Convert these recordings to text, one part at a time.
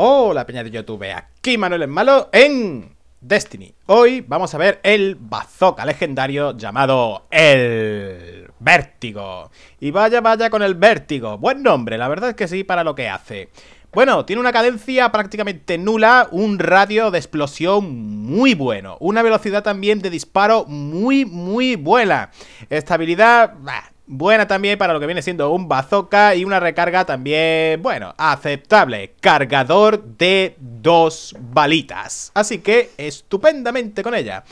Hola peña de YouTube, aquí Manuel en Malo en Destiny Hoy vamos a ver el bazooka legendario llamado el vértigo Y vaya vaya con el vértigo, buen nombre, la verdad es que sí para lo que hace bueno, tiene una cadencia prácticamente nula, un radio de explosión muy bueno, una velocidad también de disparo muy, muy buena. Estabilidad, Buena también para lo que viene siendo un bazooka y una recarga también, bueno, aceptable. Cargador de dos balitas. Así que estupendamente con ella.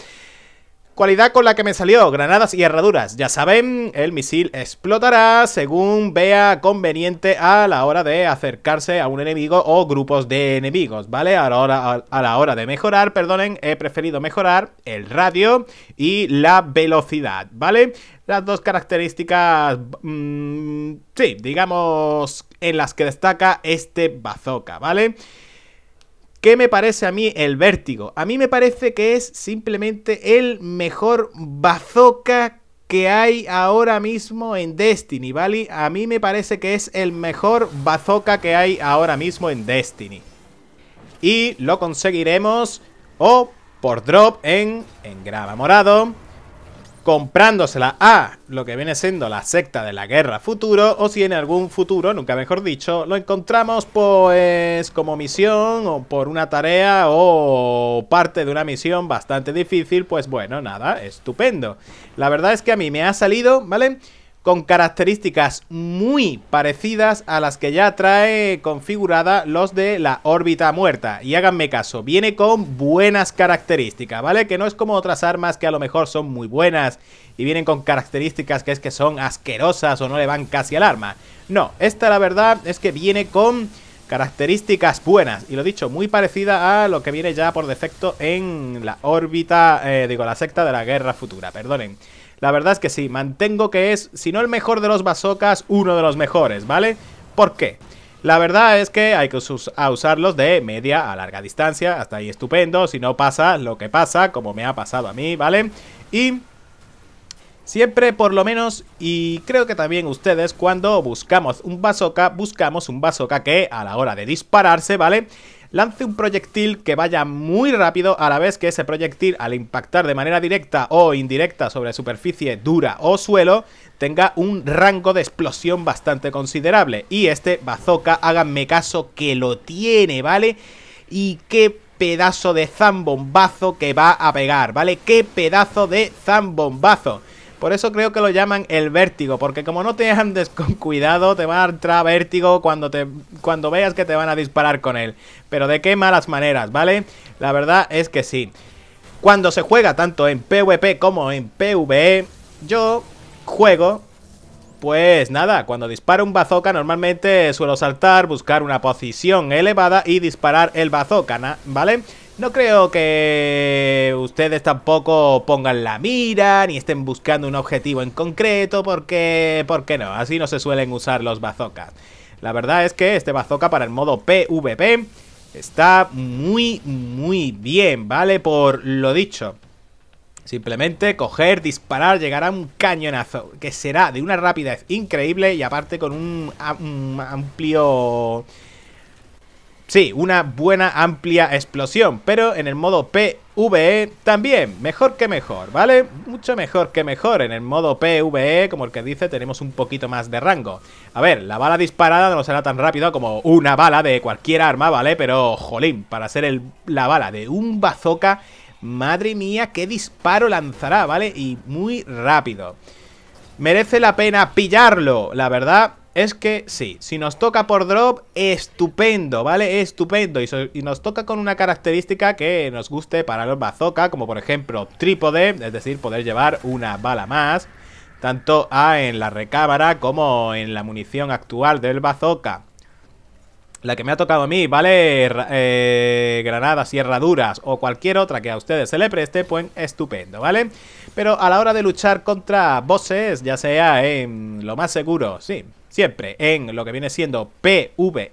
Cualidad con la que me salió, granadas y herraduras. Ya saben, el misil explotará según vea conveniente a la hora de acercarse a un enemigo o grupos de enemigos, ¿vale? A la hora, a la hora de mejorar, perdonen, he preferido mejorar el radio y la velocidad, ¿vale? las dos características, mm, sí, digamos, en las que destaca este bazooka, ¿vale? ¿Qué me parece a mí el vértigo? A mí me parece que es simplemente el mejor bazooka que hay ahora mismo en Destiny, ¿vale? A mí me parece que es el mejor bazooka que hay ahora mismo en Destiny. Y lo conseguiremos o por drop en, en grava morado comprándosela a lo que viene siendo la secta de la guerra futuro, o si en algún futuro, nunca mejor dicho, lo encontramos pues como misión o por una tarea o parte de una misión bastante difícil, pues bueno, nada, estupendo. La verdad es que a mí me ha salido, ¿vale? con características muy parecidas a las que ya trae configurada los de la órbita muerta. Y háganme caso, viene con buenas características, ¿vale? Que no es como otras armas que a lo mejor son muy buenas y vienen con características que es que son asquerosas o no le van casi al arma. No, esta la verdad es que viene con características buenas y lo dicho, muy parecida a lo que viene ya por defecto en la órbita, eh, digo, la secta de la guerra futura, perdonen. La verdad es que sí, mantengo que es, si no el mejor de los bazocas, uno de los mejores, ¿vale? ¿Por qué? La verdad es que hay que usarlos de media a larga distancia, hasta ahí estupendo, si no pasa lo que pasa, como me ha pasado a mí, ¿vale? Y siempre por lo menos, y creo que también ustedes, cuando buscamos un bazooka, buscamos un bazooka que a la hora de dispararse, ¿vale? lance un proyectil que vaya muy rápido a la vez que ese proyectil al impactar de manera directa o indirecta sobre superficie dura o suelo tenga un rango de explosión bastante considerable. Y este bazooka, háganme caso, que lo tiene, ¿vale? Y qué pedazo de zambombazo que va a pegar, ¿vale? Qué pedazo de zambombazo. Por eso creo que lo llaman el vértigo, porque como no te andes con cuidado, te va a entrar vértigo cuando, te, cuando veas que te van a disparar con él. Pero de qué malas maneras, ¿vale? La verdad es que sí. Cuando se juega tanto en PvP como en PvE, yo juego pues nada, cuando disparo un bazooka normalmente suelo saltar, buscar una posición elevada y disparar el bazooka, ¿vale? No creo que ustedes tampoco pongan la mira ni estén buscando un objetivo en concreto porque... ¿Por no? Así no se suelen usar los bazocas. La verdad es que este bazooka para el modo PvP está muy, muy bien, ¿vale? Por lo dicho. Simplemente coger, disparar, llegar a un cañonazo que será de una rapidez increíble y aparte con un amplio Sí, una buena amplia explosión, pero en el modo PvE también, mejor que mejor, ¿vale? Mucho mejor que mejor, en el modo PvE, como el que dice, tenemos un poquito más de rango. A ver, la bala disparada no será tan rápida como una bala de cualquier arma, ¿vale? Pero, jolín, para ser la bala de un bazooka, madre mía, qué disparo lanzará, ¿vale? Y muy rápido. Merece la pena pillarlo, la verdad es que sí, si nos toca por drop, estupendo, ¿vale? Estupendo. Y, nos toca con una característica que nos guste para los bazooka, como por ejemplo trípode, es decir, poder llevar una bala más, tanto en la recámara como en la munición actual del bazooka. La que me ha tocado a mí, ¿vale? Eh, granadas y herraduras o cualquier otra que a ustedes se le preste, pues estupendo, ¿vale? Pero a la hora de luchar contra bosses, ya sea en lo más seguro, sí, siempre en lo que viene siendo PvE,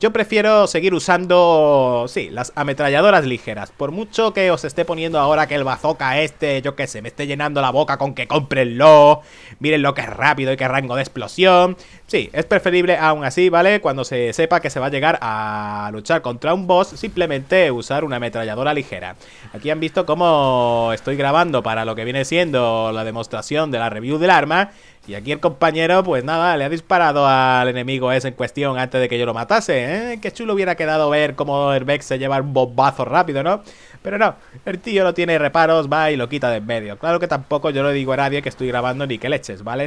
yo prefiero seguir usando, sí, las ametralladoras ligeras. Por mucho que os esté poniendo ahora que el bazooka este, yo qué sé, me esté llenando la boca con que comprenlo... Miren lo que es rápido y qué rango de explosión. Sí, es preferible aún así, ¿vale? Cuando se sepa que se va a llegar a luchar contra un boss, simplemente usar una ametralladora ligera. Aquí han visto cómo estoy grabando para lo que viene siendo la demostración de la review del arma. Y aquí el compañero, pues nada, le ha disparado al enemigo ese en cuestión antes de que yo lo matase, ¿eh? Qué chulo hubiera quedado ver cómo el se lleva un bombazo rápido, ¿no? Pero no, el tío no tiene reparos, va y lo quita de en medio. Claro que tampoco yo le digo a nadie que estoy grabando ni que leches, ¿vale?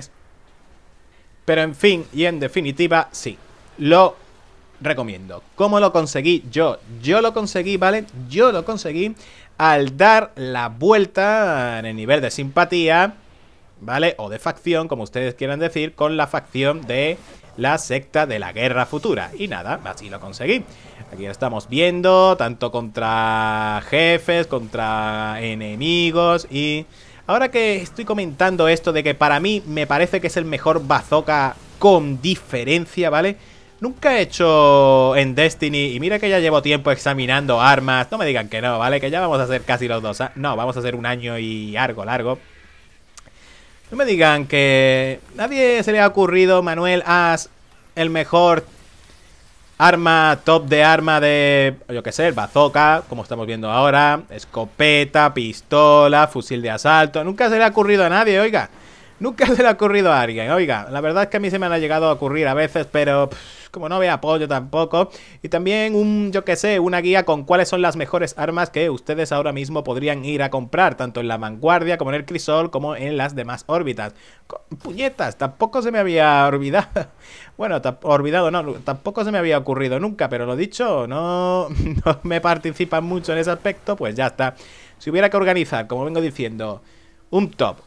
Pero en fin, y en definitiva, sí. Lo recomiendo. ¿Cómo lo conseguí yo? Yo lo conseguí, ¿vale? Yo lo conseguí al dar la vuelta en el nivel de simpatía ¿vale? O de facción, como ustedes quieran decir, con la facción de la secta de la guerra futura. Y nada, así lo conseguí. Aquí lo estamos viendo, tanto contra jefes, contra enemigos y... Ahora que estoy comentando esto de que para mí me parece que es el mejor bazooka con diferencia, ¿vale? Nunca he hecho en Destiny, y mira que ya llevo tiempo examinando armas, no me digan que no, ¿vale? Que ya vamos a hacer casi los dos, ¿ah? no, vamos a hacer un año y algo largo. largo no me digan que nadie se le ha ocurrido, Manuel, As el mejor arma, top de arma de, yo qué sé, el bazooka, como estamos viendo ahora, escopeta, pistola, fusil de asalto. Nunca se le ha ocurrido a nadie, oiga. Nunca se le ha ocurrido a alguien, oiga. La verdad es que a mí se me han llegado a ocurrir a veces, pero como no vea apoyo tampoco. Y también un, yo que sé, una guía con cuáles son las mejores armas que ustedes ahora mismo podrían ir a comprar, tanto en la vanguardia como en el crisol, como en las demás órbitas. Puñetas, tampoco se me había olvidado. Bueno, olvidado no, tampoco se me había ocurrido nunca, pero lo dicho, no, no me participan mucho en ese aspecto, pues ya está. Si hubiera que organizar, como vengo diciendo, un top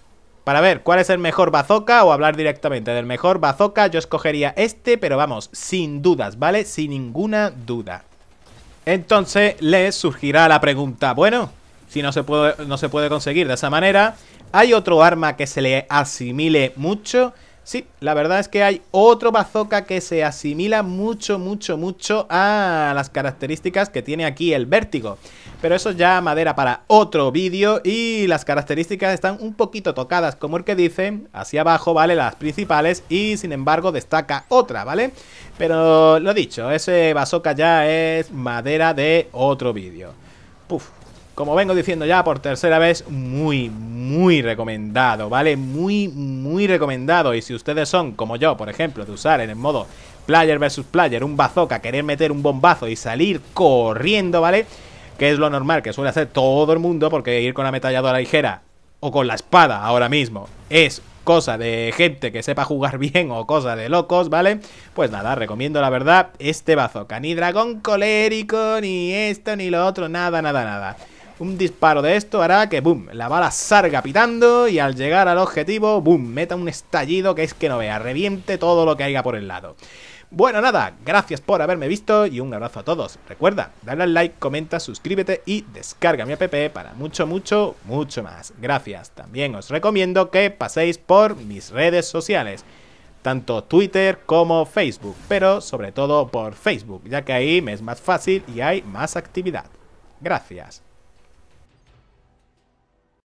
para ver cuál es el mejor bazooka o hablar directamente del mejor bazooka, yo escogería este, pero vamos, sin dudas, ¿vale? Sin ninguna duda. Entonces le surgirá la pregunta, bueno, si no se puede, no se puede conseguir de esa manera, ¿hay otro arma que se le asimile mucho? Sí, la verdad es que hay otro bazooka que se asimila mucho, mucho, mucho a las características que tiene aquí el vértigo. Pero eso ya madera para otro vídeo y las características están un poquito tocadas, como el que dice, hacia abajo, ¿vale? Las principales y sin embargo destaca otra, ¿vale? Pero lo dicho, ese bazooka ya es madera de otro vídeo. Puf como vengo diciendo ya por tercera vez, muy, muy recomendado, ¿vale? Muy, muy recomendado. Y si ustedes son, como yo, por ejemplo, de usar en el modo player versus player un bazooka, querer meter un bombazo y salir corriendo, ¿vale? Que es lo normal que suele hacer todo el mundo, porque ir con la metalladora ligera o con la espada ahora mismo es cosa de gente que sepa jugar bien o cosa de locos, ¿vale? Pues nada, recomiendo la verdad este bazooka. Ni dragón colérico, ni esto, ni lo otro, nada, nada, nada. Un disparo de esto hará que, boom, la bala salga pitando y al llegar al objetivo, boom, meta un estallido que es que no vea, reviente todo lo que haya por el lado. Bueno, nada, gracias por haberme visto y un abrazo a todos. Recuerda, dale al like, comenta, suscríbete y descarga mi app para mucho, mucho, mucho más. Gracias. También os recomiendo que paséis por mis redes sociales, tanto Twitter como Facebook, pero sobre todo por Facebook, ya que ahí me es más fácil y hay más actividad. Gracias.